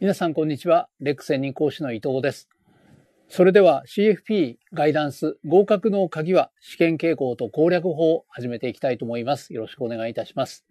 皆さんこんにちは。レック専任講師の伊藤です。それでは CFP ガイダンス合格の鍵は試験傾向と攻略法を始めていきたいと思います。よろしくお願いいたします。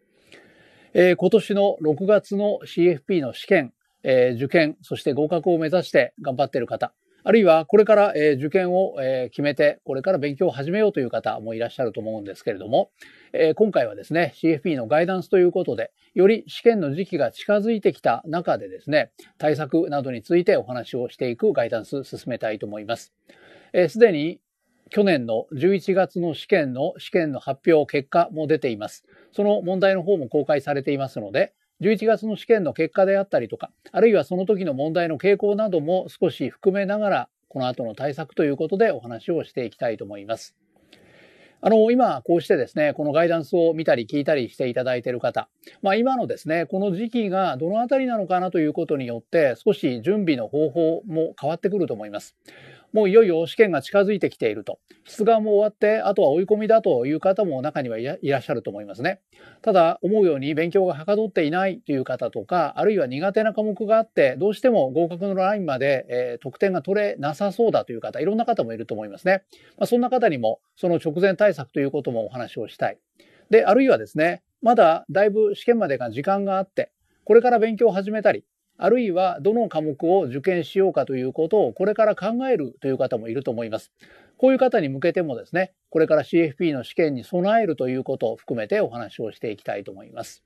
えー、今年の6月の CFP の試験、えー、受験、そして合格を目指して頑張っている方、あるいはこれから、え受験を、え決めて、これから勉強を始めようという方もいらっしゃると思うんですけれども、え今回はですね、CFP のガイダンスということで、より試験の時期が近づいてきた中でですね、対策などについてお話をしていくガイダンス進めたいと思います。えすでに去年の11月の試験の試験の発表結果も出ています。その問題の方も公開されていますので、11月の試験の結果であったりとか、あるいはその時の問題の傾向なども少し含めながら、この後の対策ということでお話をしていきたいと思います。あの、今、こうしてですね、このガイダンスを見たり聞いたりしていただいている方、まあ今のですね、この時期がどのあたりなのかなということによって、少し準備の方法も変わってくると思います。もういよいよ試験が近づいてきていると。出願も終わって、あとは追い込みだという方も中にはいらっしゃると思いますね。ただ、思うように勉強がはかどっていないという方とか、あるいは苦手な科目があって、どうしても合格のラインまで、えー、得点が取れなさそうだという方、いろんな方もいると思いますね。まあ、そんな方にも、その直前対策ということもお話をしたい。で、あるいはですね、まだだいぶ試験までが時間があって、これから勉強を始めたり、あるいはどの科目を受験しようかということをこれから考えるという方もいると思います。こういう方に向けてもですね、これから CFP の試験に備えるということを含めてお話をしていきたいと思います。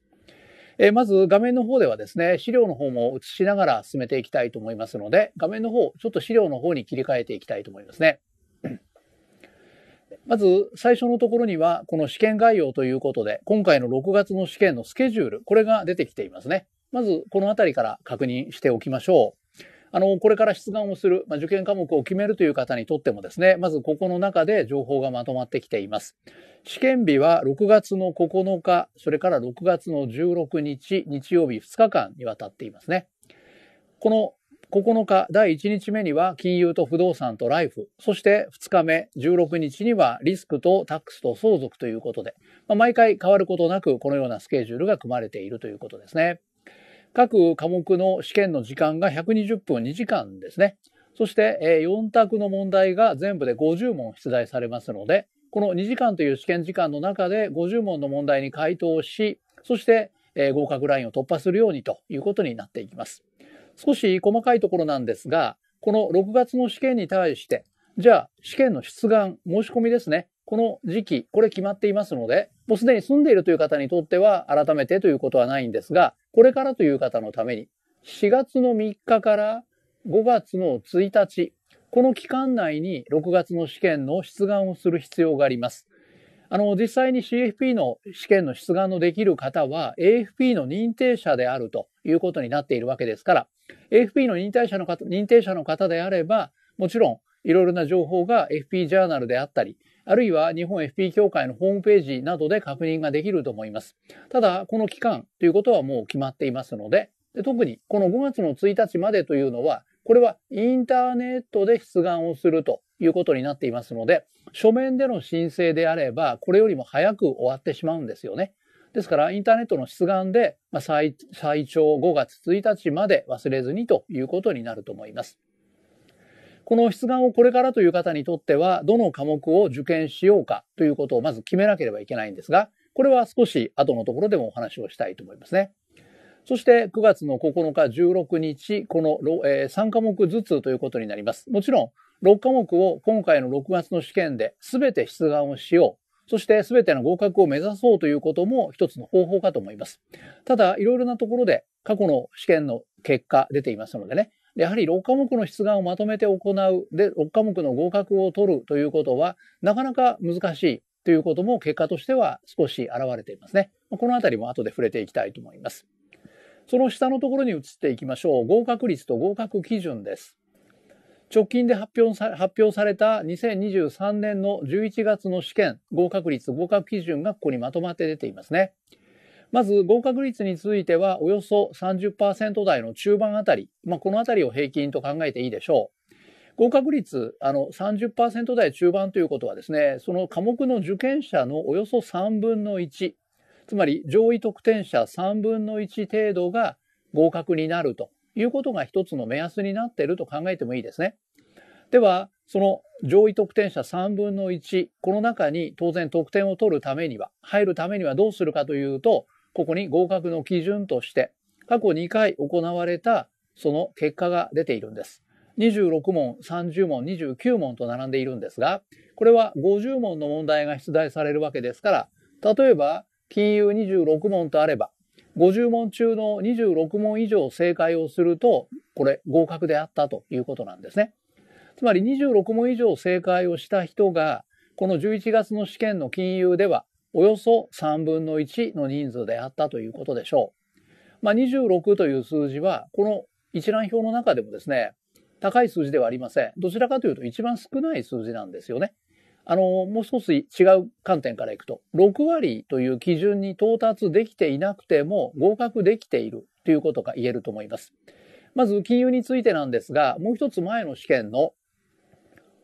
えまず画面の方ではですね、資料の方も映しながら進めていきたいと思いますので、画面の方、ちょっと資料の方に切り替えていきたいと思いますね。まず最初のところには、この試験概要ということで、今回の6月の試験のスケジュール、これが出てきていますね。まずこのあたりから確認しておきましょう。あの、これから出願をする、まあ、受験科目を決めるという方にとってもですね、まずここの中で情報がまとまってきています。試験日は6月の9日、それから6月の16日、日曜日2日間にわたっていますね。この9日、第1日目には金融と不動産とライフ、そして2日目、16日にはリスクとタックスと相続ということで、まあ、毎回変わることなくこのようなスケジュールが組まれているということですね。各科目の試験の時間が120分2時間ですね。そして、えー、4択の問題が全部で50問出題されますので、この2時間という試験時間の中で50問の問題に回答し、そして、えー、合格ラインを突破するようにということになっていきます。少し細かいところなんですが、この6月の試験に対して、じゃあ試験の出願、申し込みですね。この時期、これ決まっていますので、もうすでに住んでいるという方にとっては改めてということはないんですが、これからという方のために、4月の3日から5月の1日、この期間内に6月の試験の出願をする必要があります。あの、実際に CFP の試験の出願のできる方は AFP の認定者であるということになっているわけですから、AFP の認定者の方、認定者の方であれば、もちろんいろいろな情報が FP ジャーナルであったり、あるいは日本 FP 協会のホームページなどで確認ができると思います。ただ、この期間ということはもう決まっていますので、特にこの5月の1日までというのは、これはインターネットで出願をするということになっていますので、書面での申請であれば、これよりも早く終わってしまうんですよね。ですから、インターネットの出願で、まあ、最長5月1日まで忘れずにということになると思います。この出願をこれからという方にとっては、どの科目を受験しようかということをまず決めなければいけないんですが、これは少し後のところでもお話をしたいと思いますね。そして9月の9日、16日、この、えー、3科目ずつということになります。もちろん、6科目を今回の6月の試験で全て出願をしよう。そして全ての合格を目指そうということも一つの方法かと思います。ただ、いろいろなところで過去の試験の結果出ていますのでね、やはり6科目の出願をまとめて行う、で、6科目の合格を取るということは、なかなか難しいということも結果としては少し現れていますね。このあたりも後で触れていきたいと思います。その下のところに移っていきましょう。合格率と合格基準です。直近で発表さ発表された2023年の11月の試験合格率合格基準がここにまとまって出ていますね。まず合格率についてはおよそ30%台の中盤あたり、まあ、このあたりを平均と考えていいでしょう。合格率あの30%台中盤ということはですね、その科目の受験者のおよそ3分の1、つまり上位得点者3分の1程度が合格になるということが一つの目安になっていると考えてもいいですね。では、その上位得点者3分の1、この中に当然得点を取るためには、入るためにはどうするかというと、ここに合格の基準として過去2回行われたその結果が出ているんです。26問、30問、29問と並んでいるんですが、これは50問の問題が出題されるわけですから、例えば金融26問とあれば、50問中の26問以上正解をすると、これ合格であったということなんですね。つまり26問以上正解をした人が、この11月の試験の金融ではおよそ3分の1の人数であったということでしょう。まあ、26という数字は、この一覧表の中でもですね、高い数字ではありません。どちらかというと一番少ない数字なんですよね。あの、もう少し違う観点からいくと、6割という基準に到達できていなくても合格できているということが言えると思います。まず、金融についてなんですが、もう一つ前の試験の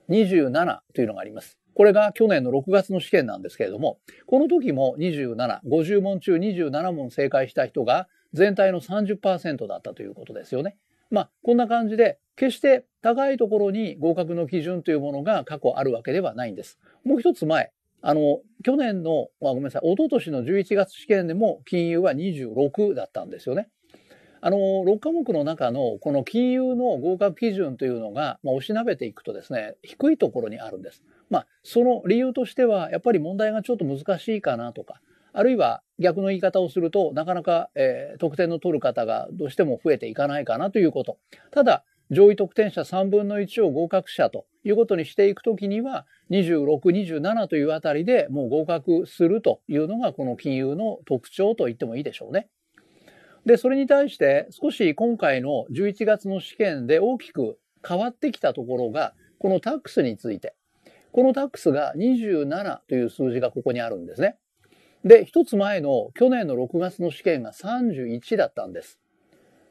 27というのがあります。これが去年の6月の試験なんですけれども、この時も27、50問中27問正解した人が全体の30%だったということですよね。まあ、こんな感じで、決して高いところに合格の基準というものが過去あるわけではないんです。もう一つ前、あの、去年の、あ、ごめんなさい、一昨年の11月試験でも金融は26だったんですよね。あの、6科目の中のこの金融の合格基準というのが、まあ、押しなべていくとですね、低いところにあるんです。まあ、その理由としては、やっぱり問題がちょっと難しいかなとか、あるいは逆の言い方をすると、なかなか、えー、得点の取る方がどうしても増えていかないかなということ。ただ、上位得点者3分の1を合格者ということにしていくときには、26、27というあたりでもう合格するというのが、この金融の特徴と言ってもいいでしょうね。で、それに対して少し今回の11月の試験で大きく変わってきたところが、このタックスについて。このタックスが27という数字がここにあるんですね。で、一つ前の去年の6月の試験が31だったんです。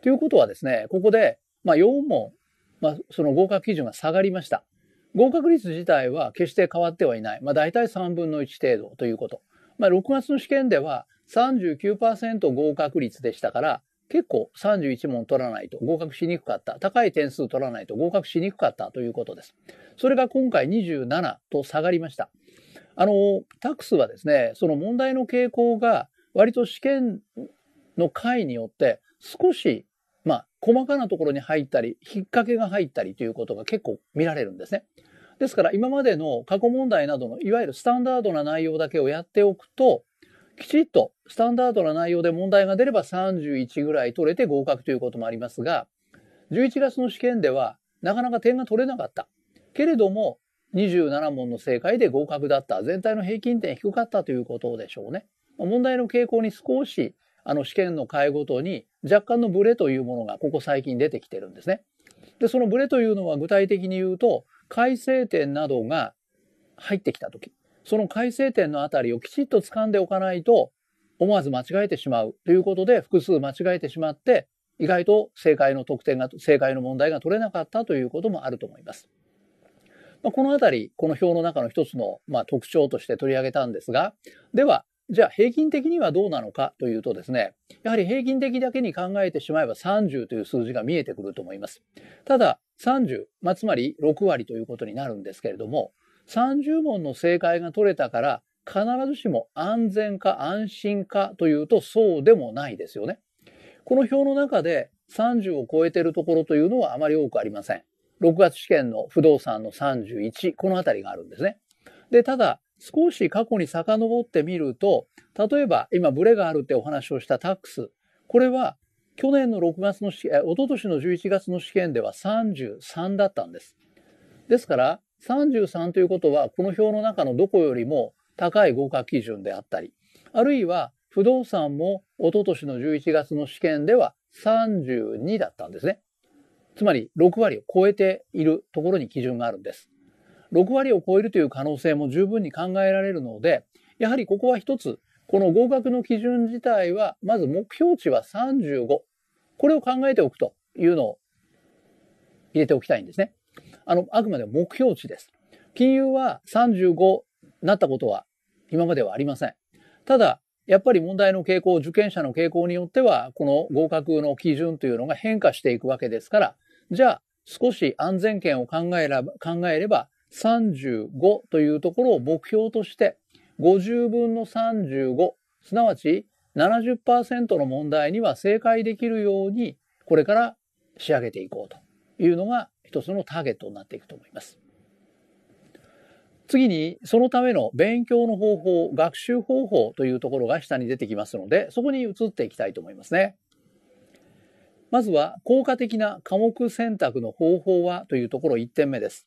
ということはですね、ここで、まあ、4問、まあ、その合格基準が下がりました。合格率自体は決して変わってはいない。まあ、大体3分の1程度ということ。まあ、6月の試験では39%合格率でしたから、結構31問取らないと合格しにくかった。高い点数取らないと合格しにくかったということです。それが今回27と下がりました。あの、タクスはですね、その問題の傾向が割と試験の回によって少し、まあ、細かなところに入ったり、引っ掛けが入ったりということが結構見られるんですね。ですから今までの過去問題などのいわゆるスタンダードな内容だけをやっておくと、きちっとスタンダードな内容で問題が出れば31ぐらい取れて合格ということもありますが、11月の試験ではなかなか点が取れなかった。けれども、27問の正解で合格だった。全体の平均点低かったということでしょうね。問題の傾向に少し、あの試験の回ごとに若干のブレというものがここ最近出てきてるんですね。で、そのブレというのは具体的に言うと、改正点などが入ってきた時。その改正点のあたりをきちっと掴んでおかないと、思わず間違えてしまうということで、複数間違えてしまって、意外と正解の得点が、正解の問題が取れなかったということもあると思います。まあ、このあたり、この表の中の一つの、まあ、特徴として取り上げたんですが、では、じゃあ平均的にはどうなのかというとですね、やはり平均的だけに考えてしまえば30という数字が見えてくると思います。ただ、30、まあ、つまり6割ということになるんですけれども、30問の正解が取れたから、必ずしも安全か安心かというとそうでもないですよね。この表の中で30を超えているところというのはあまり多くありません。6月試験の不動産の31、このあたりがあるんですね。で、ただ、少し過去に遡ってみると、例えば今ブレがあるってお話をしたタックス。これは去年の6月の試験、おととしの11月の試験では33だったんです。ですから、33ということは、この表の中のどこよりも高い合格基準であったり、あるいは不動産も一昨年の11月の試験では32だったんですね。つまり6割を超えているところに基準があるんです。6割を超えるという可能性も十分に考えられるので、やはりここは一つ、この合格の基準自体は、まず目標値は35。これを考えておくというのを入れておきたいんですね。あの、あくまで目標値です。金融は35なったことは今まではありません。ただ、やっぱり問題の傾向、受験者の傾向によっては、この合格の基準というのが変化していくわけですから、じゃあ、少し安全圏を考えれば、考えれば35というところを目標として、50分の35、すなわち70%の問題には正解できるように、これから仕上げていこうというのが一つのターゲットになっていくと思います。次に、そのための勉強の方法、学習方法というところが下に出てきますので、そこに移っていきたいと思いますね。まずは、効果的な科目選択の方法はというところ1点目です。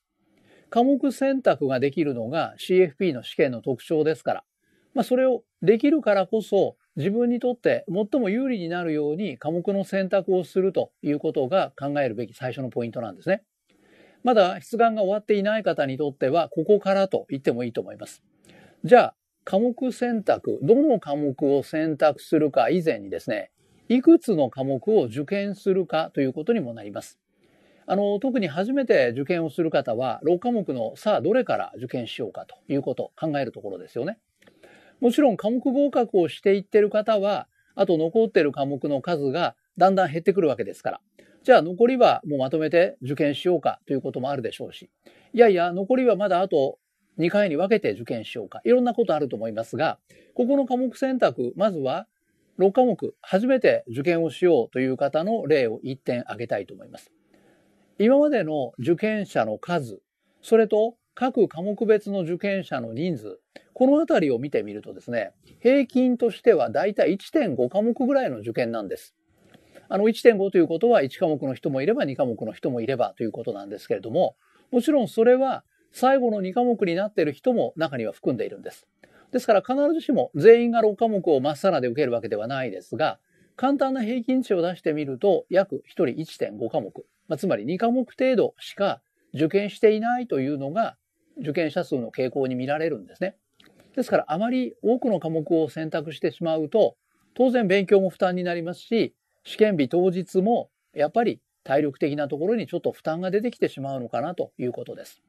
科目選択ができるのが CFP の試験の特徴ですから、まあ、それをできるからこそ自分にとって最も有利になるように科目の選択をするということが考えるべき最初のポイントなんですね。まだ出願が終わっていない方にとっては、ここからと言ってもいいと思います。じゃあ、科目選択、どの科目を選択するか以前にですね、いくつの科目を受験するかということにもなります。あの、特に初めて受験をする方は、6科目のさあどれから受験しようかということ考えるところですよね。もちろん科目合格をしていってる方は、あと残ってる科目の数がだんだん減ってくるわけですから、じゃあ残りはもうまとめて受験しようかということもあるでしょうし、いやいや、残りはまだあと2回に分けて受験しようか。いろんなことあると思いますが、ここの科目選択、まずは6科目、初めて受験をしようという方の例を1点挙げたいと思います。今までの受験者の数、それと各科目別の受験者の人数、この辺りを見てみるとですね、平均としてはだいたい1.5科目ぐらいの受験なんです。あの1.5ということは1科目の人もいれば2科目の人もいればということなんですけれども、もちろんそれは最後の2科目になっている人も中には含んでいるんです。ですから必ずしも全員が6科目をまっさらで受けるわけではないですが、簡単な平均値を出してみると約1人1.5科目、まあ、つまり2科目程度しか受験していないというのが受験者数の傾向に見られるんですね。ですからあまり多くの科目を選択してしまうと当然勉強も負担になりますし試験日当日もやっぱり体力的なところにちょっと負担が出てきてしまうのかなということです。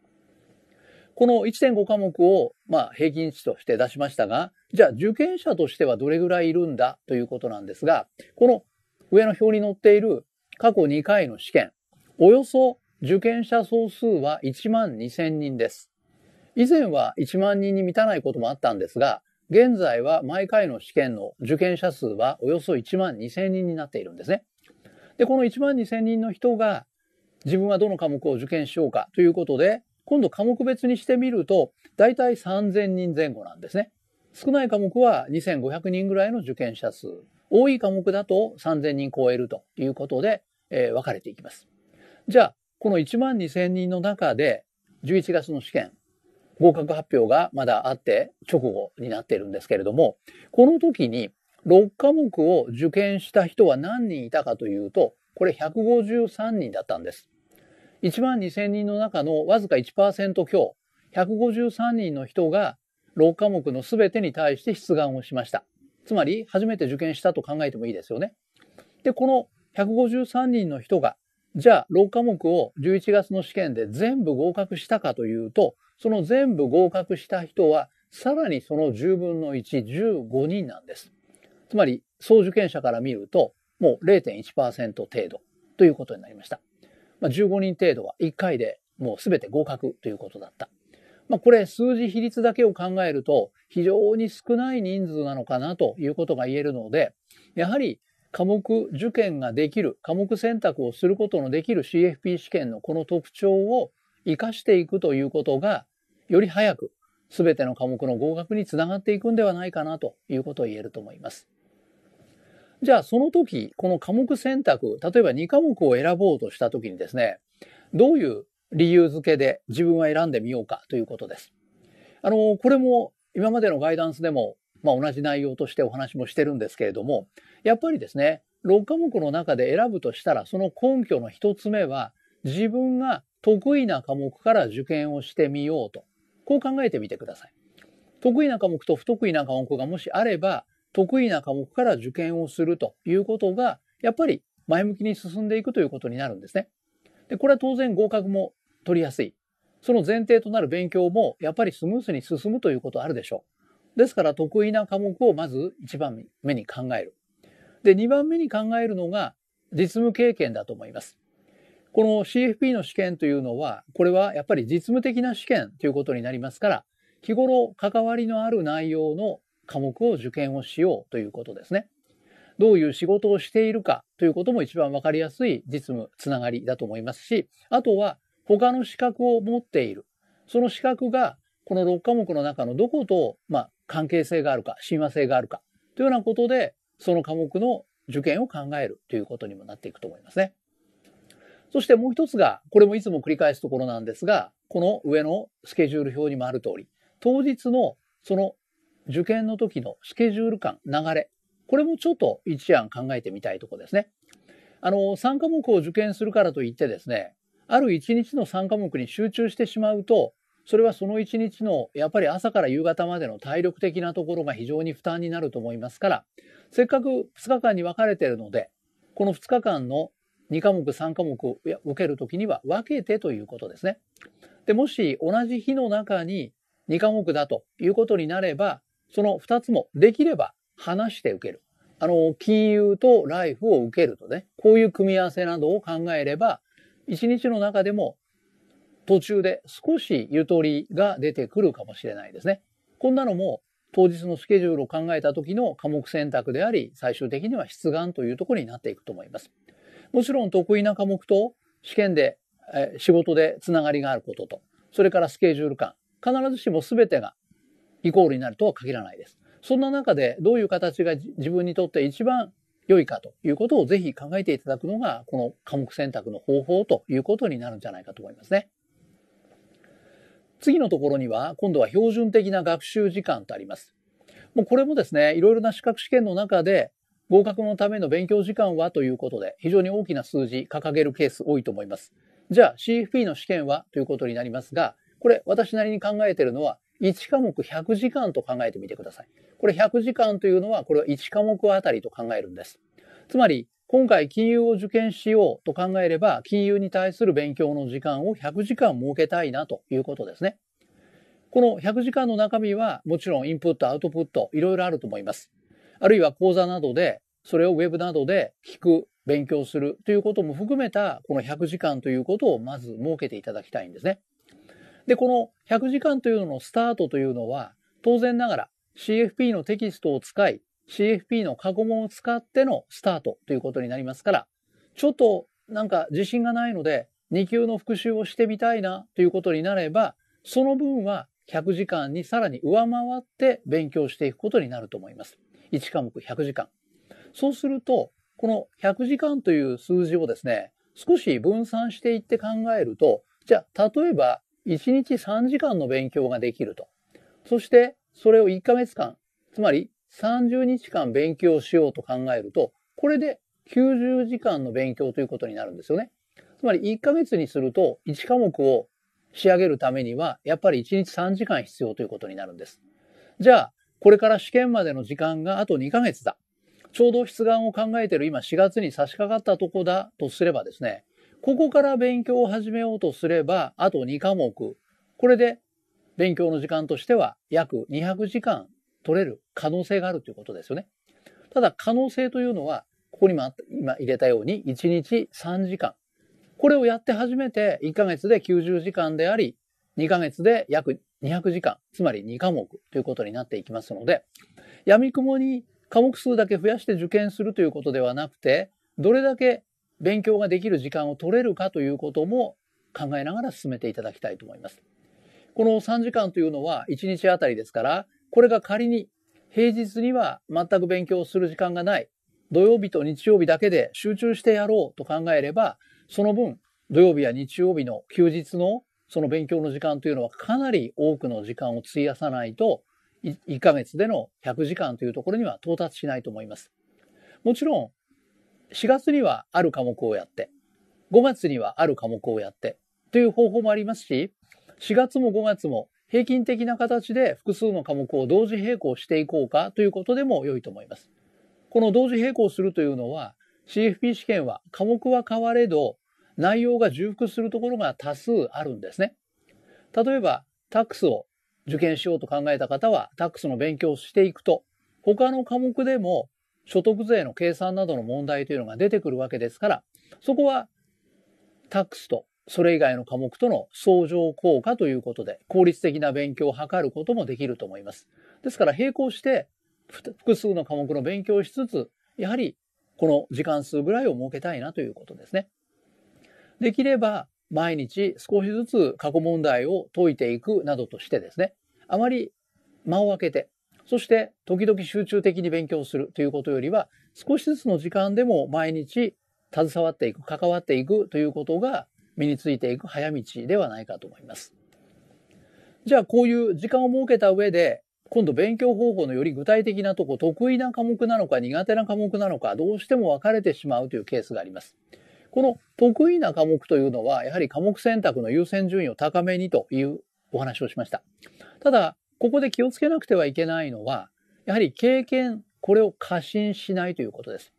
この1.5科目を、まあ、平均値として出しましたが、じゃあ受験者としてはどれぐらいいるんだということなんですが、この上の表に載っている過去2回の試験、およそ受験者総数は1万2000人です。以前は1万人に満たないこともあったんですが、現在は毎回の試験の受験者数はおよそ1万2000人になっているんですね。で、この1万2000人の人が自分はどの科目を受験しようかということで、今度科目別にしてみると、だい3000人前後なんですね。少ない科目は2500人ぐらいの受験者数。多い科目だと3000人超えるということで、えー、分かれていきます。じゃあ、この1万2000人の中で、11月の試験、合格発表がまだあって直後になっているんですけれども、この時に6科目を受験した人は何人いたかというと、これ153人だったんです。1万2000人の中のわずか1%強、153人の人が6科目の全てに対して出願をしました。つまり、初めて受験したと考えてもいいですよね。で、この153人の人が、じゃあ6科目を11月の試験で全部合格したかというと、その全部合格した人は、さらにその10分の1、15人なんです。つまり、総受験者から見ると、もう0.1%程度ということになりました。まあ、15人程度は1回でもう全て合格ということだった。まあ、これ数字比率だけを考えると非常に少ない人数なのかなということが言えるので、やはり科目受験ができる、科目選択をすることのできる CFP 試験のこの特徴を活かしていくということがより早く全ての科目の合格につながっていくんではないかなということを言えると思います。じゃあその時、この科目選択、例えば2科目を選ぼうとした時にですね、どういう理由付けで自分は選んでみようかということです。あの、これも今までのガイダンスでも、まあ、同じ内容としてお話もしてるんですけれども、やっぱりですね、6科目の中で選ぶとしたら、その根拠の1つ目は、自分が得意な科目から受験をしてみようとこう考えてみてください。得意な科目と不得意な科目がもしあれば、得意な科目から受験をするということが、やっぱり前向きに進んでいくということになるんですね。で、これは当然合格も取りやすい。その前提となる勉強もやっぱりスムースに進むということあるでしょう。ですから得意な科目をまず1番目に考える。で、2番目に考えるのが実務経験だと思います。この CFP の試験というのは、これはやっぱり実務的な試験ということになりますから、日頃関わりのある内容の科目を受験をしようということですね。どういう仕事をしているかということも一番わかりやすい実務つながりだと思いますし、あとは他の資格を持っている。その資格がこの6科目の中のどこと、まあ、関係性があるか、親和性があるかというようなことで、その科目の受験を考えるということにもなっていくと思いますね。そしてもう一つが、これもいつも繰り返すところなんですが、この上のスケジュール表にもある通り、当日のその受験の時のスケジュール感、流れ、これもちょっと一案考えてみたいとこですね。あの、3科目を受験するからといってですね、ある1日の3科目に集中してしまうと、それはその1日のやっぱり朝から夕方までの体力的なところが非常に負担になると思いますから、せっかく2日間に分かれているので、この2日間の2科目3科目を受けるときには分けてということですね。でもし同じ日の中に2科目だということになればその2つもできれば話して受ける。あの金融とライフを受けるとねこういう組み合わせなどを考えれば1日の中でも途中で少しゆとりが出てくるかもしれないですね。こんなのも当日のスケジュールを考えた時の科目選択であり最終的には出願というところになっていくと思います。もちろん得意な科目と試験で、え仕事でつながりがあることと、それからスケジュール感、必ずしも全てがイコールになるとは限らないです。そんな中でどういう形が自分にとって一番良いかということをぜひ考えていただくのが、この科目選択の方法ということになるんじゃないかと思いますね。次のところには、今度は標準的な学習時間とあります。もうこれもですね、いろいろな資格試験の中で合格のための勉強時間はということで、非常に大きな数字掲げるケース多いと思います。じゃあ CFP の試験はということになりますが、これ私なりに考えているのは、1科目100時間と考えてみてください。これ100時間というのは、これは1科目あたりと考えるんです。つまり、今回金融を受験しようと考えれば、金融に対する勉強の時間を100時間設けたいなということですね。この100時間の中身は、もちろんインプット、アウトプット、いろいろあると思います。あるいは講座などで、それをウェブなどで聞く、勉強するということも含めた、この100時間ということをまず設けていただきたいんですね。で、この100時間というののスタートというのは、当然ながら CFP のテキストを使い、CFP の過去問を使ってのスタートということになりますから、ちょっとなんか自信がないので、2級の復習をしてみたいなということになれば、その分は100時間にさらに上回って勉強していくことになると思います。1科目100時間。そうすると、この100時間という数字をですね、少し分散していって考えると、じゃあ、例えば1日3時間の勉強ができると。そして、それを1ヶ月間、つまり30日間勉強しようと考えると、これで90時間の勉強ということになるんですよね。つまり1ヶ月にすると1科目を仕上げるためには、やっぱり1日3時間必要ということになるんです。じゃあ、これから試験までの時間があと2ヶ月だ。ちょうど出願を考えている今4月に差し掛かったとこだとすればですね、ここから勉強を始めようとすれば、あと2科目。これで勉強の時間としては約200時間取れる可能性があるということですよね。ただ可能性というのは、ここにも今入れたように1日3時間。これをやって初めて1ヶ月で90時間であり、2ヶ月で約200時間、つまり2科目ということになっていきますので、闇雲に科目数だけ増やして受験するということではなくて、どれだけ勉強ができる時間を取れるかということも考えながら進めていただきたいと思います。この3時間というのは1日あたりですから、これが仮に平日には全く勉強する時間がない、土曜日と日曜日だけで集中してやろうと考えれば、その分、土曜日や日曜日の休日のその勉強の時間というのはかなり多くの時間を費やさないと、1ヶ月での100時間というところには到達しないと思います。もちろん、4月にはある科目をやって、5月にはある科目をやってという方法もありますし、4月も5月も平均的な形で複数の科目を同時並行していこうかということでも良いと思います。この同時並行するというのは CFP 試験は科目は変われど内容が重複するところが多数あるんですね。例えば、タックスを受験しようと考えた方は、タックスの勉強をしていくと、他の科目でも所得税の計算などの問題というのが出てくるわけですから、そこはタックスとそれ以外の科目との相乗効果ということで、効率的な勉強を図ることもできると思います。ですから並行して、複数の科目の勉強をしつつ、やはりこの時間数ぐらいを設けたいなということですね。できれば毎日少しずつ過去問題を解いていくなどとしてですね、あまり間を空けて、そして時々集中的に勉強するということよりは、少しずつの時間でも毎日携わっていく、関わっていくということが身についていく早道ではないかと思います。じゃあこういう時間を設けた上で、今度勉強方法のより具体的なとこ、得意な科目なのか苦手な科目なのか、どうしても分かれてしまうというケースがあります。この得意な科目というのは、やはり科目選択の優先順位を高めにというお話をしました。ただ、ここで気をつけなくてはいけないのは、やはり経験、これを過信しないということです。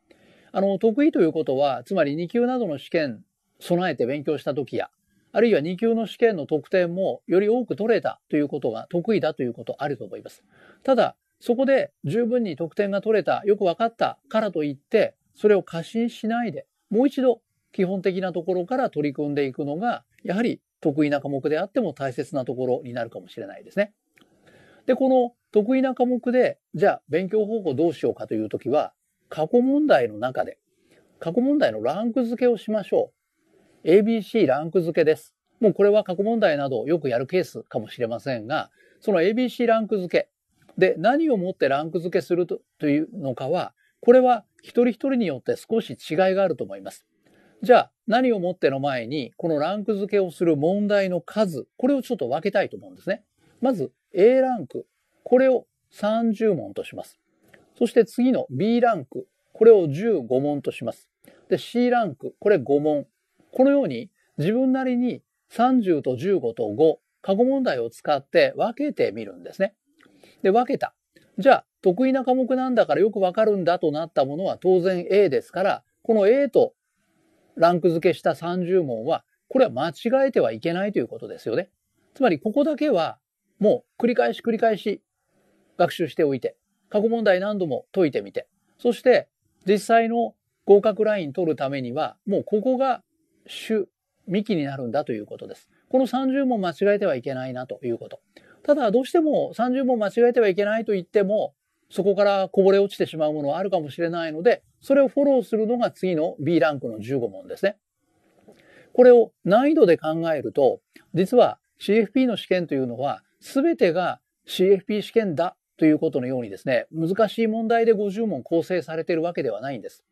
あの、得意ということは、つまり2級などの試験、備えて勉強した時や、あるいは2級の試験の得点もより多く取れたということが得意だということあると思います。ただ、そこで十分に得点が取れた、よく分かったからといって、それを過信しないで、もう一度基本的なところから取り組んでいくのが、やはり得意な科目であっても大切なところになるかもしれないですね。で、この得意な科目で、じゃあ勉強方法どうしようかというときは、過去問題の中で、過去問題のランク付けをしましょう。ABC ランク付けです。もうこれは過去問題などよくやるケースかもしれませんが、その ABC ランク付けで何をもってランク付けするというのかは、これは一人一人によって少し違いがあると思います。じゃあ何をもっての前に、このランク付けをする問題の数、これをちょっと分けたいと思うんですね。まず A ランク、これを30問とします。そして次の B ランク、これを15問とします。で、C ランク、これ5問。このように自分なりに30と15と5、過去問題を使って分けてみるんですね。で、分けた。じゃあ、得意な科目なんだからよくわかるんだとなったものは当然 A ですから、この A とランク付けした30問は、これは間違えてはいけないということですよね。つまり、ここだけは、もう繰り返し繰り返し学習しておいて、過去問題何度も解いてみて、そして実際の合格ライン取るためには、もうここが主、幹になるんだということです。この30問間違えてはいけないなということ。ただ、どうしても30問間違えてはいけないと言っても、そこからこぼれ落ちてしまうものはあるかもしれないので、それをフォローするのが次の B ランクの15問ですね。これを難易度で考えると、実は CFP の試験というのは、全てが CFP 試験だということのようにですね、難しい問題で50問構成されているわけではないんです。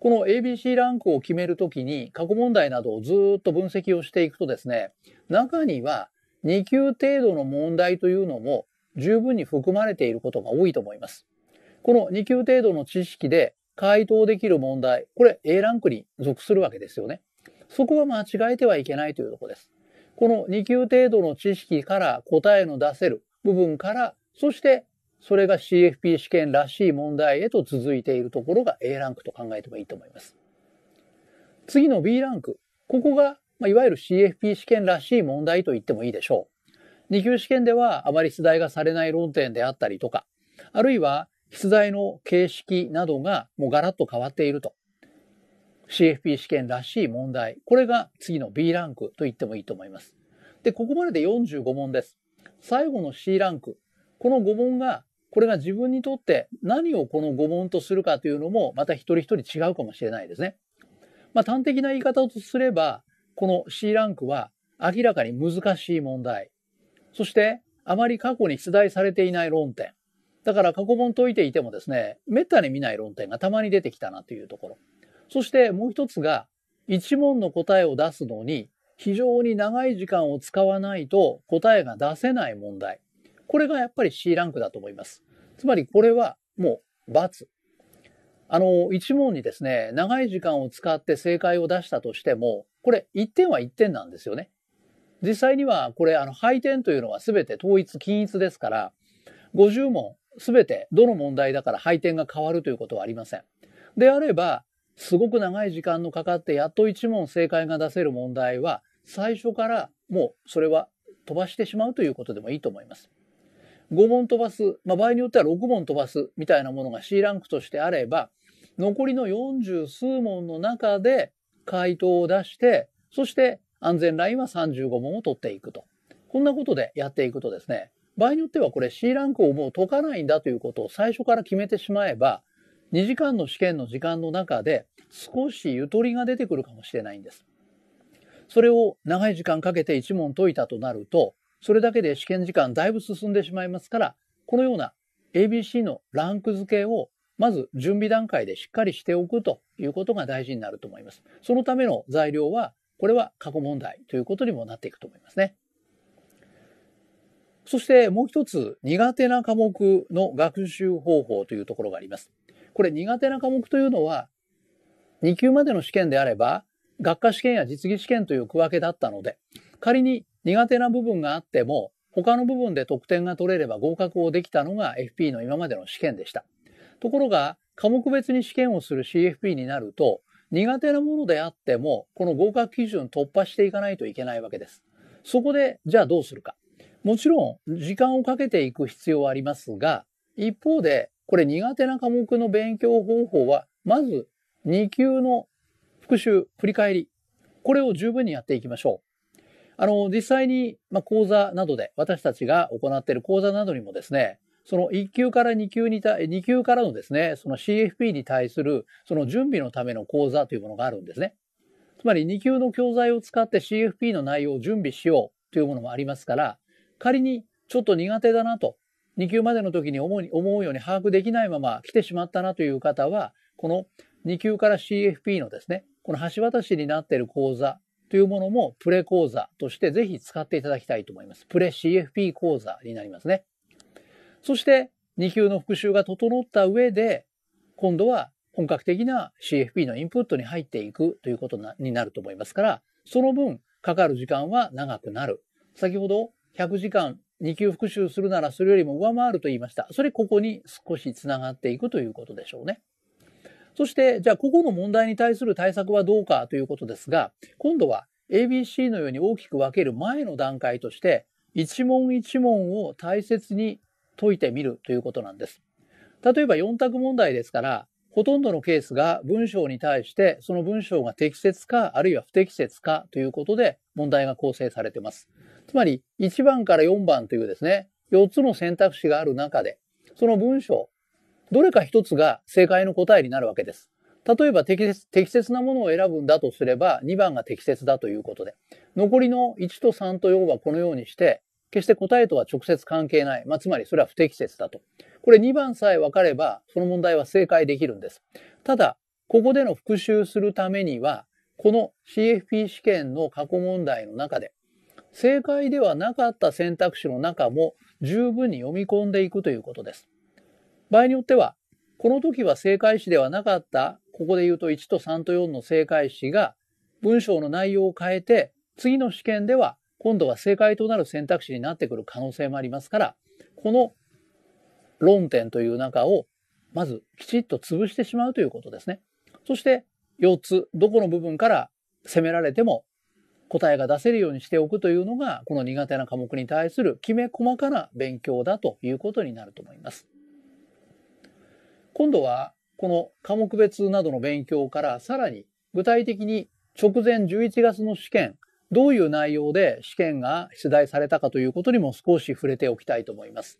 この ABC ランクを決めるときに過去問題などをずっと分析をしていくとですね、中には2級程度の問題というのも十分に含まれていることが多いと思います。この2級程度の知識で回答できる問題、これ A ランクに属するわけですよね。そこは間違えてはいけないというところです。この2級程度の知識から答えの出せる部分から、そしてそれが CFP 試験らしい問題へと続いているところが A ランクと考えてもいいと思います。次の B ランク。ここが、まいわゆる CFP 試験らしい問題と言ってもいいでしょう。二級試験ではあまり出題がされない論点であったりとか、あるいは出題の形式などがもうガラッと変わっていると。CFP 試験らしい問題。これが次の B ランクと言ってもいいと思います。で、ここまでで45問です。最後の C ランク。この5問が、これが自分にとって何をこの5問とするかというのも、また一人一人違うかもしれないですね。まあ、端的な言い方とすれば、この C ランクは明らかに難しい問題。そして、あまり過去に出題されていない論点。だから過去問解いていてもですね、めったに見ない論点がたまに出てきたなというところ。そしてもう一つが、一問の答えを出すのに、非常に長い時間を使わないと答えが出せない問題。これがやっぱり C ランクだと思います。つまりこれはもう×。あの、一問にですね、長い時間を使って正解を出したとしても、これ1点は1点なんですよね。実際にはこれ、あの、配点というのは全て統一、均一ですから、50問全てどの問題だから配点が変わるということはありません。であれば、すごく長い時間のかかってやっと1問正解が出せる問題は、最初からもうそれは飛ばしてしまうということでもいいと思います。5問飛ばす、まあ、場合によっては6問飛ばすみたいなものが C ランクとしてあれば、残りの40数問の中で回答を出して、そして安全ラインは35問を取っていくと。こんなことでやっていくとですね、場合によってはこれ C ランクをもう解かないんだということを最初から決めてしまえば、2時間の試験の時間の中で少しゆとりが出てくるかもしれないんです。それを長い時間かけて1問解いたとなると、それだけで試験時間だいぶ進んでしまいますから、このような ABC のランク付けをまず準備段階でしっかりしておくということが大事になると思います。そのための材料はこれは過去問題ということにもなっていくと思いますね。そしてもう一つ、苦手な科目の学習方法というところがあります。これ苦手な科目というのは、2級までの試験であれば、学科試験や実技試験という区分けだったので、仮に苦手な部分があっても、他の部分で得点が取れれば合格をできたのが FP の今までの試験でした。ところが、科目別に試験をする CFP になると、苦手なものであっても、この合格基準突破していかないといけないわけです。そこで、じゃあどうするか。もちろん、時間をかけていく必要はありますが、一方で、これ苦手な科目の勉強方法は、まず、2級の復習、振り返り。これを十分にやっていきましょう。あの、実際に、まあ、講座などで、私たちが行っている講座などにもですね、その1級から2級にた、2級からのですね、その CFP に対する、その準備のための講座というものがあるんですね。つまり2級の教材を使って CFP の内容を準備しようというものもありますから、仮にちょっと苦手だなと、2級までの時に思う思うように把握できないまま来てしまったなという方は、この2級から CFP のですね、この橋渡しになっている講座というものもプレ講座としてぜひ使っていただきたいと思います。プレ CFP 講座になりますね。そして2級の復習が整った上で、今度は本格的な CFP のインプットに入っていくということになると思いますから、その分かかる時間は長くなる。先ほど100時間2級復習するならそれよりも上回ると言いました。それここに少しつながっていくということでしょうね。そして、じゃあここの問題に対する対策はどうかということですが、今度は ABC のように大きく分ける前の段階として、一問一問を大切に解いてみるということなんです。例えば4択問題ですから、ほとんどのケースが文章に対してその文章が適切かあるいは不適切かということで問題が構成されています。つまり1番から4番というですね、4つの選択肢がある中で、その文章、どれか1つが正解の答えになるわけです。例えば適切適切なものを選ぶんだとすれば2番が適切だということで、残りの1と3と4はこのようにして決して答えとは直接関係ない。まあ、つまりそれは不適切だと。これ2番さえ分かれば、その問題は正解できるんです。ただ、ここでの復習するためには、この CFP 試験の過去問題の中で、正解ではなかった選択肢の中も十分に読み込んでいくということです。場合によっては、この時は正解詞ではなかった、ここで言うと1と3と4の正解詞が文章の内容を変えて、次の試験では今度は正解となる選択肢になってくる可能性もありますから、この論点という中をまずきちっと潰してしまうということですね。そして4つ、どこの部分から攻められても答えが出せるようにしておくというのが、この苦手な科目に対するきめ細かな勉強だということになると思います。今度は、この科目別などの勉強からさらに具体的に直前11月の試験、どういう内容で試験が出題されたかということにも少し触れておきたいと思います。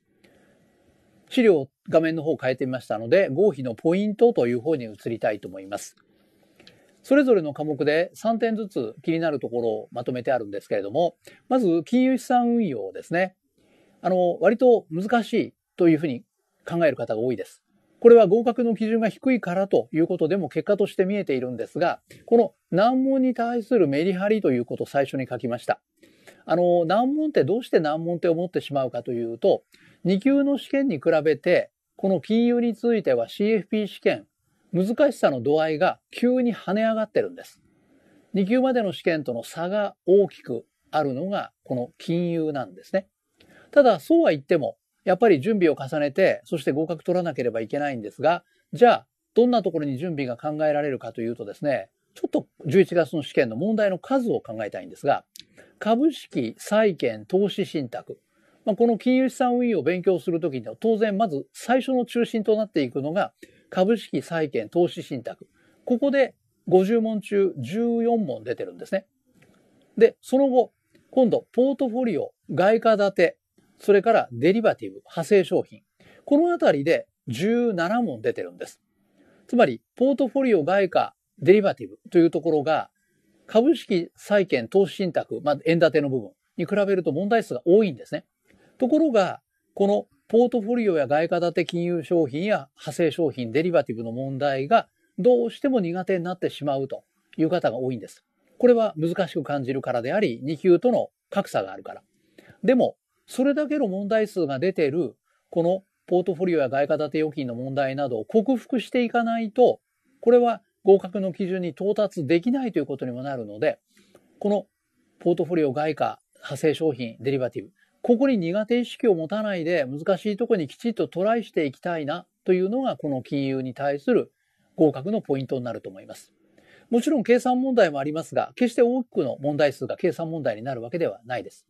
資料画面の方変えてみましたので、合否のポイントという方に移りたいと思います。それぞれの科目で3点ずつ気になるところをまとめてあるんですけれども、まず金融資産運用ですね。あの、割と難しいというふうに考える方が多いです。これは合格の基準が低いからということでも結果として見えているんですが、この難問に対するメリハリということを最初に書きました。あの、難問ってどうして難問って思ってしまうかというと、2級の試験に比べて、この金融については CFP 試験、難しさの度合いが急に跳ね上がってるんです。2級までの試験との差が大きくあるのが、この金融なんですね。ただ、そうは言っても、やっぱり準備を重ねて、そして合格取らなければいけないんですが、じゃあ、どんなところに準備が考えられるかというとですね、ちょっと11月の試験の問題の数を考えたいんですが、株式、債券、投資信託。まあ、この金融資産運用を勉強するときには、当然まず最初の中心となっていくのが、株式、債券、投資信託。ここで50問中14問出てるんですね。で、その後、今度、ポートフォリオ、外貨建て、それからデリバティブ、派生商品。このあたりで17問出てるんです。つまり、ポートフォリオ外貨、デリバティブというところが、株式、債券、投資信託、まあ、円建ての部分に比べると問題数が多いんですね。ところが、このポートフォリオや外貨建て金融商品や派生商品、デリバティブの問題がどうしても苦手になってしまうという方が多いんです。これは難しく感じるからであり、2級との格差があるから。でも、それだけの問題数が出てる、このポートフォリオや外貨建て預金の問題などを克服していかないと、これは合格の基準に到達できないということにもなるので、このポートフォリオ外貨、派生商品、デリバティブ、ここに苦手意識を持たないで難しいところにきちっとトライしていきたいなというのがこの金融に対する合格のポイントになると思います。もちろん計算問題もありますが、決して多くの問題数が計算問題になるわけではないです。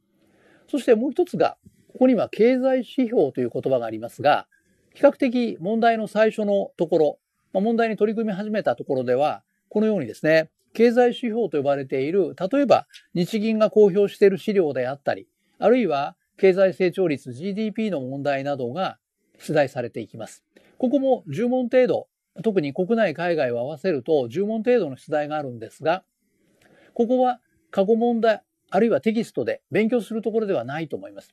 そしてもう一つが、ここには経済指標という言葉がありますが、比較的問題の最初のところ、まあ、問題に取り組み始めたところでは、このようにですね、経済指標と呼ばれている、例えば日銀が公表している資料であったり、あるいは経済成長率 GDP の問題などが出題されていきます。ここも10問程度、特に国内海外を合わせると10問程度の出題があるんですが、ここは過去問題、あるいはテキストで勉強するところではないと思います。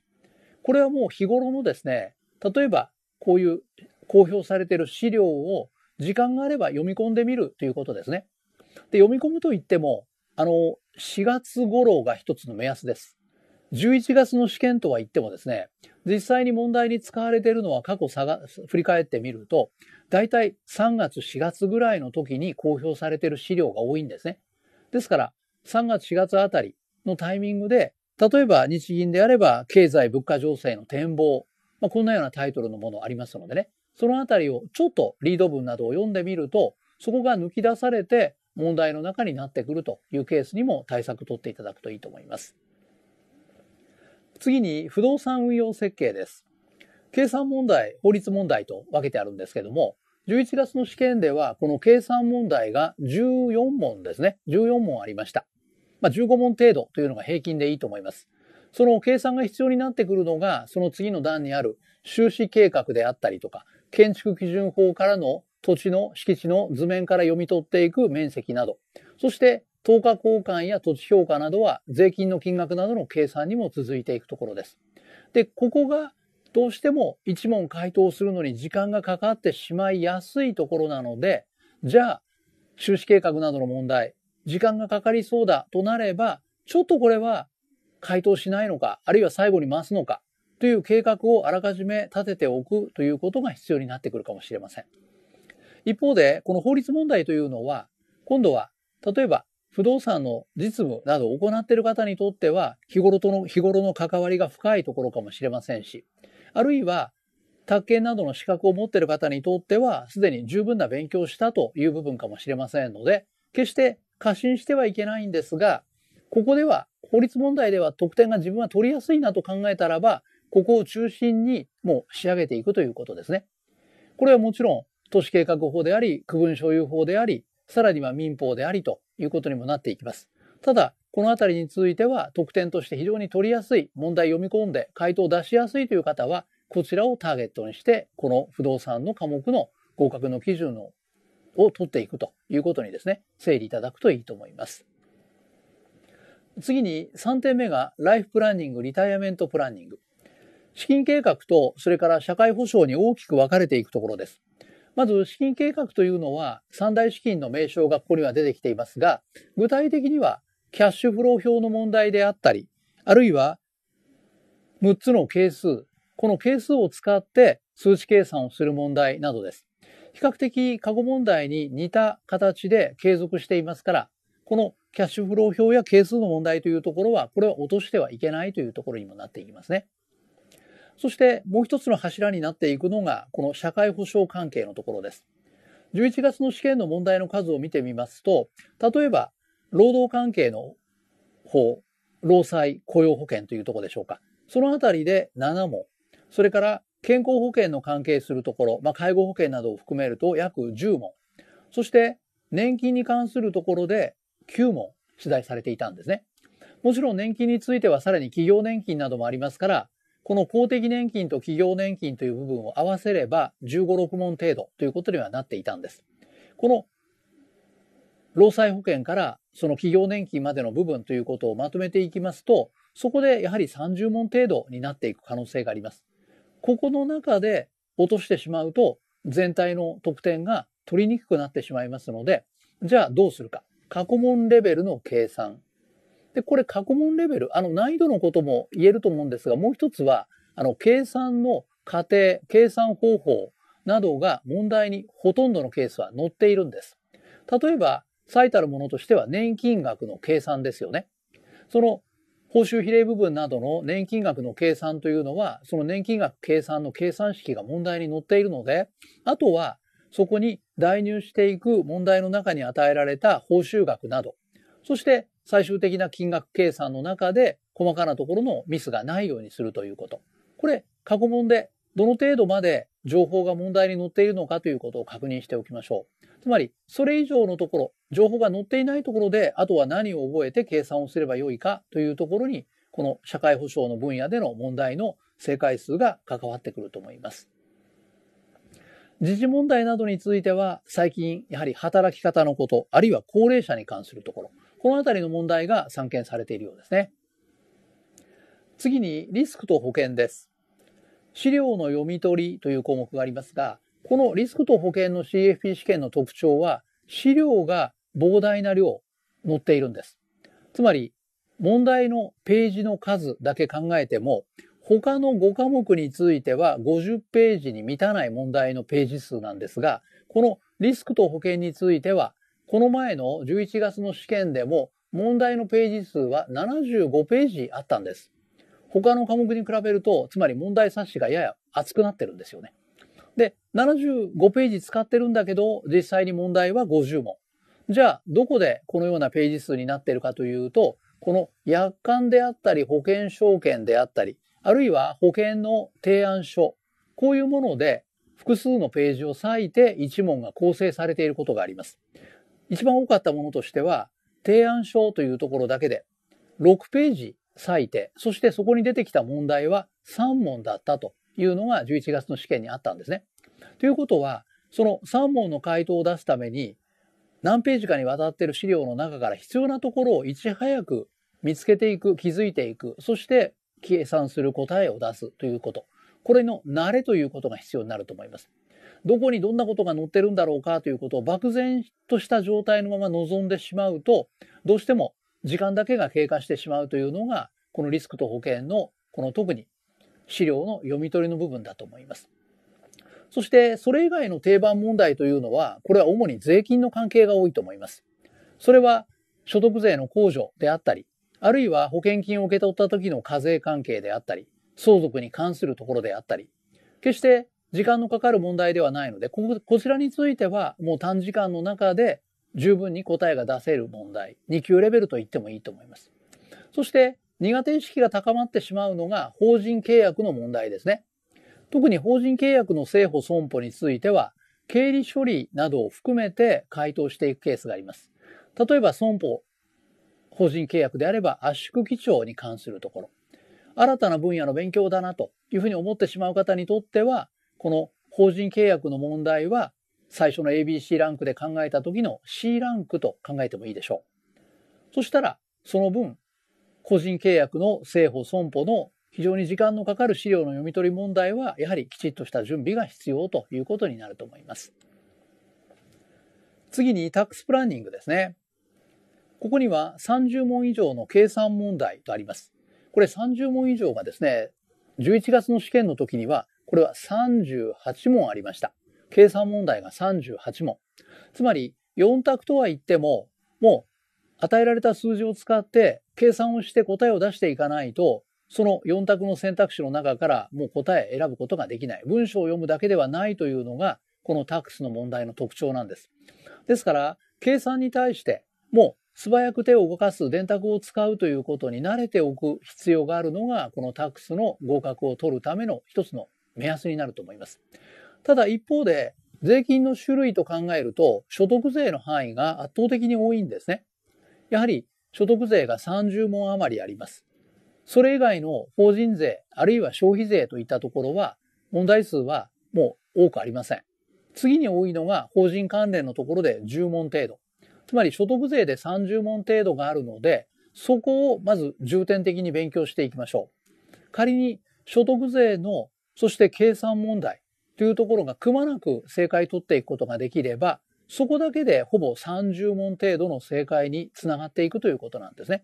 これはもう日頃のですね、例えばこういう公表されている資料を時間があれば読み込んでみるということですね。で読み込むといっても、あの、4月頃が一つの目安です。11月の試験とは言ってもですね、実際に問題に使われているのは過去が振り返ってみると、大体3月、4月ぐらいの時に公表されている資料が多いんですね。ですから、3月、4月あたり、のタイミングで、例えば日銀であれば、経済物価情勢の展望、まあ、こんなようなタイトルのものありますのでね、そのあたりをちょっとリード文などを読んでみると、そこが抜き出されて問題の中になってくるというケースにも対策取っていただくといいと思います。次に不動産運用設計です。計算問題、法律問題と分けてあるんですけども、11月の試験ではこの計算問題が14問ですね。14問ありました。まあ、15問程度というのが平均でいいと思います。その計算が必要になってくるのが、その次の段にある収支計画であったりとか、建築基準法からの土地の敷地の図面から読み取っていく面積など、そして等価交換や土地評価などは税金の金額などの計算にも続いていくところです。で、ここがどうしても1問回答するのに時間がかかってしまいやすいところなので、じゃあ、収支計画などの問題、時間がかかりそうだとなれば、ちょっとこれは回答しないのか、あるいは最後に回すのか、という計画をあらかじめ立てておくということが必要になってくるかもしれません。一方で、この法律問題というのは、今度は、例えば不動産の実務などを行っている方にとっては、日頃との、日頃の関わりが深いところかもしれませんし、あるいは、宅建などの資格を持っている方にとっては、すでに十分な勉強をしたという部分かもしれませんので、決して過信してはいけないんですが、ここでは法律問題では得点が自分は取りやすいなと考えたらば、ここを中心にもう仕上げていくということですね。これはもちろん都市計画法であり、区分所有法であり、さらには民法でありということにもなっていきます。ただ、この辺りについては特典として非常に取りやすい問題読み込んで回答を出しやすいという方はこちらをターゲットにしてこの不動産の科目の合格の基準のを取っていくということにですね、整理いただくといいと思います。次に3点目がライフプランニング、リタイアメントプランニング。資金計画とそれから社会保障に大きく分かれていくところです。まず資金計画というのは三大資金の名称がここには出てきていますが、具体的にはキャッシュフロー表の問題であったり、あるいは6つの係数、この係数を使って数値計算をする問題などです。比較的過去問題に似た形で継続していますから、このキャッシュフロー表や係数の問題というところは、これは落としてはいけないというところにもなっていきますね。そしてもう一つの柱になっていくのが、この社会保障関係のところです。11月の試験の問題の数を見てみますと、例えば、労働関係の法、労災、雇用保険というところでしょうか。そのあたりで7問、それから健康保険の関係するところ、まあ、介護保険などを含めると約10問。そして、年金に関するところで9問取材されていたんですね。もちろん年金についてはさらに企業年金などもありますから、この公的年金と企業年金という部分を合わせれば15、6問程度ということにはなっていたんです。この労災保険からその企業年金までの部分ということをまとめていきますと、そこでやはり30問程度になっていく可能性があります。ここの中で落としてしまうと、全体の得点が取りにくくなってしまいますので、じゃあどうするか。過去問レベルの計算。で、これ過去問レベル、あの難易度のことも言えると思うんですが、もう一つは、あの計算の過程、計算方法などが問題にほとんどのケースは載っているんです。例えば、最たるものとしては年金額の計算ですよね。その報酬比例部分などの年金額の計算というのは、その年金額計算の計算式が問題に載っているので、あとはそこに代入していく問題の中に与えられた報酬額など、そして最終的な金額計算の中で細かなところのミスがないようにするということ。これ、過去問でどの程度まで情報が問題に載っているのかということを確認しておきましょう。つまり、それ以上のところ、情報が載っていないところで、あとは何を覚えて計算をすればよいかというところに、この社会保障の分野での問題の正解数が関わってくると思います。時事問題などについては、最近、やはり働き方のこと、あるいは高齢者に関するところ、このあたりの問題が散見されているようですね。次に、リスクと保険です。資料の読み取りという項目がありますが、このリスクと保険の CFP 試験の特徴は、資料が膨大な量載っているんです。つまり、問題のページの数だけ考えても、他の5科目については50ページに満たない問題のページ数なんですが、このリスクと保険については、この前の11月の試験でも問題のページ数は75ページあったんです。他の科目に比べると、つまり問題冊子がやや厚くなってるんですよね。で、75ページ使ってるんだけど、実際に問題は50問。じゃあ、どこでこのようなページ数になってるかというと、この約款であったり、保険証券であったり、あるいは保険の提案書、こういうもので複数のページを割いて1問が構成されていることがあります。一番多かったものとしては、提案書というところだけで6ページ割いて、そしてそこに出てきた問題は3問だったというのが11月の試験にあったんですね。ということは、その3問の回答を出すために、何ページかにわたっている資料の中から必要なところをいち早く見つけていく、気づいていく、そして計算する答えを出すということ。これの慣れということが必要になると思います。どこにどんなことが載ってるんだろうかということを漠然とした状態のまま望んでしまうと、どうしても時間だけが経過してしまうというのが、このリスクと保険の、この特に資料の読み取りの部分だと思います。そして、それ以外の定番問題というのは、これは主に税金の関係が多いと思います。それは、所得税の控除であったり、あるいは保険金を受け取った時の課税関係であったり、相続に関するところであったり、決して時間のかかる問題ではないので、こちらについてはもう短時間の中で十分に答えが出せる問題、2級レベルと言ってもいいと思います。そして苦手意識が高まってしまうのが法人契約の問題ですね。特に法人契約の正保損保については、経理処理などを含めて回答していくケースがあります。例えば損保、法人契約であれば圧縮基調に関するところ、新たな分野の勉強だなというふうに思ってしまう方にとっては、この法人契約の問題は最初の ABC ランクで考えた時の C ランクと考えてもいいでしょう。そしたら、その分、個人契約の政保損保の非常に時間のかかる資料の読み取り問題は、やはりきちっとした準備が必要ということになると思います。次に、タックスプランニングですね。ここには30問以上の計算問題とあります。これ30問以上がですね、11月の試験の時には、これは38問ありました。計算問題が38問。つまり、4択とは言っても、もう与えられた数字を使って計算をして答えを出していかないと、その4択の選択肢の中からもう答え選ぶことができない。文章を読むだけではないというのが、このタックスの問題の特徴なんです。ですから、計算に対してもう素早く手を動かす電卓を使うということに慣れておく必要があるのが、このタックスの合格を取るための一つの目安になると思います。ただ一方で、税金の種類と考えると、所得税の範囲が圧倒的に多いんですね。やはり、所得税が30問余りあります。それ以外の法人税、あるいは消費税といったところは、問題数はもう多くありません。次に多いのが法人関連のところで10問程度。つまり所得税で30問程度があるので、そこをまず重点的に勉強していきましょう。仮に所得税の、そして計算問題、というところがくまなく正解取っていくことができれば、そこだけでほぼ30問程度の正解につながっていくということなんですね。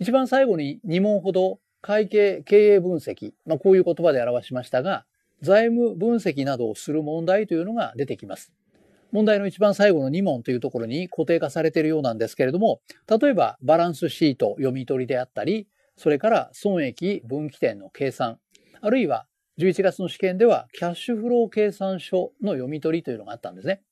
一番最後に2問ほど会計経営分析、まあ、こういう言葉で表しましたが、財務分析などをする問題というのが出てきます。問題の一番最後の2問というところに固定化されているようなんですけれども、例えばバランスシート読み取りであったり、それから損益分岐点の計算、あるいは11月の試験では、キャッシュフロー計算書の読み取りというのがあったんですね。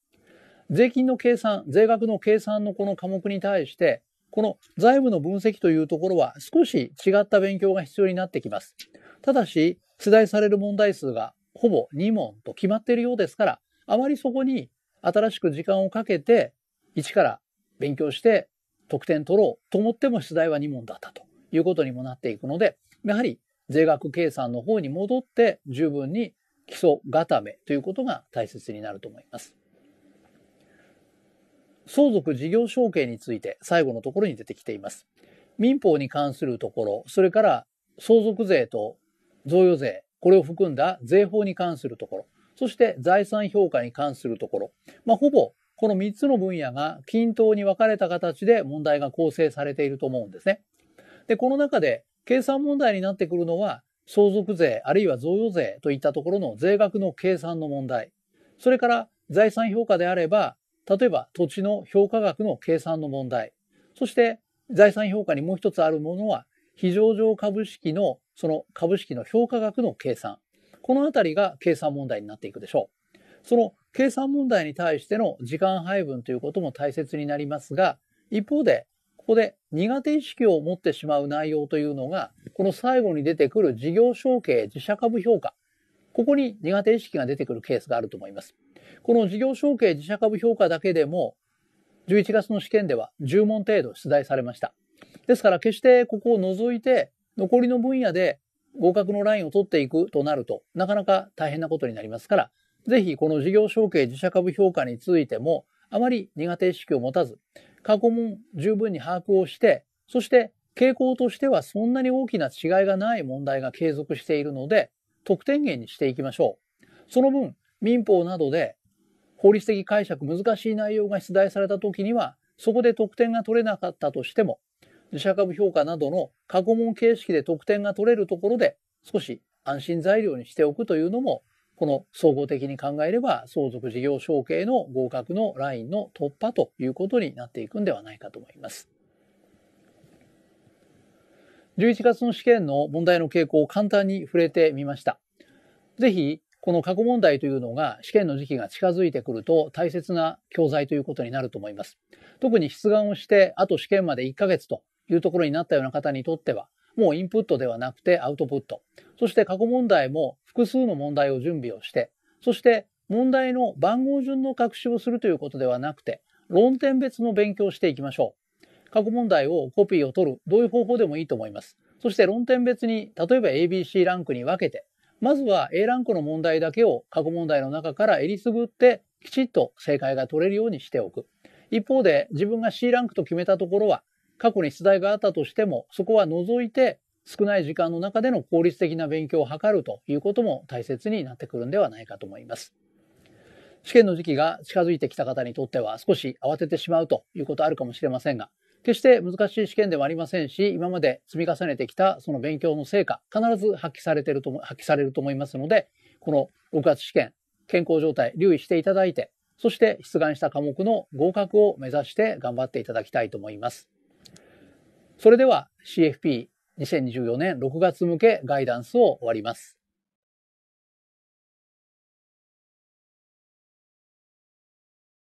税金の計算、税額の計算のこの科目に対して、この財務の分析というところは少し違った勉強が必要になってきます。ただし、出題される問題数がほぼ2問と決まっているようですから、あまりそこに新しく時間をかけて、一から勉強して得点取ろうと思っても出題は2問だったということにもなっていくので、やはり税額計算の方に戻って十分に基礎固めということが大切になると思います。相続事業承継について最後のところに出てきています。民法に関するところ、それから相続税と贈与税、これを含んだ税法に関するところ、そして財産評価に関するところ、まあ、ほぼこの3つの分野が均等に分かれた形で問題が構成されていると思うんですね。で、この中で計算問題になってくるのは、相続税あるいは贈与税といったところの税額の計算の問題。それから財産評価であれば、例えば土地の評価額の計算の問題。そして財産評価にもう一つあるものは、非常上株式のその株式の評価額の計算。このあたりが計算問題になっていくでしょう。その計算問題に対しての時間配分ということも大切になりますが、一方でここで苦手意識を持ってしまう内容というのが、この最後に出てくる事業承継自社株評価。ここに苦手意識が出てくるケースがあると思います。この事業承継自社株評価だけでも、11月の試験では10問程度出題されました。ですから決してここを除いて、残りの分野で合格のラインを取っていくとなると、なかなか大変なことになりますから、ぜひこの事業承継自社株評価についても、あまり苦手意識を持たず、過去も十分に把握をして、そして傾向としてはそんなに大きな違いがない問題が継続しているので、得点源にしていきましょう。その分、民法などで法律的解釈難しい内容が出題された時には、そこで得点が取れなかったとしても、自社株評価などの過去問形式で得点が取れるところで少し安心材料にしておくというのもこの総合的に考えれば相続事業承継の合格のラインの突破ということになっていくんではないかと思います。11月の試験の問題の傾向を簡単に触れてみました。ぜひ、この過去問題というのが試験の時期が近づいてくると大切な教材ということになると思います。特に出願をしてあと試験まで1ヶ月というところになったような方にとっては、もうインプットではなくてアウトプット。そして過去問題も複数の問題を準備をして、そして問題の番号順の学習をするということではなくて、論点別の勉強をしていきましょう。過去問題をコピーを取る、どういう方法でもいいと思います。そして論点別に、例えば ABC ランクに分けて、まずは A ランクの問題だけを過去問題の中からえりすぐってきちっと正解が取れるようにしておく。一方で自分が C ランクと決めたところは過去に出題があったとしてもそこは除いて少ない時間の中での効率的な勉強を図るということも大切になってくるんではないかと思います。試験の時期が近づいてきた方にとっては少し慌ててしまうということあるかもしれませんが、決して難しい試験ではありませんし、今まで積み重ねてきたその勉強の成果、必ず発揮されてると発揮されると思いますので、この6月試験、健康状態留意していただいて、そして出願した科目の合格を目指して頑張っていただきたいと思います。それでは CFP 2024年6月向けガイダンスを終わります。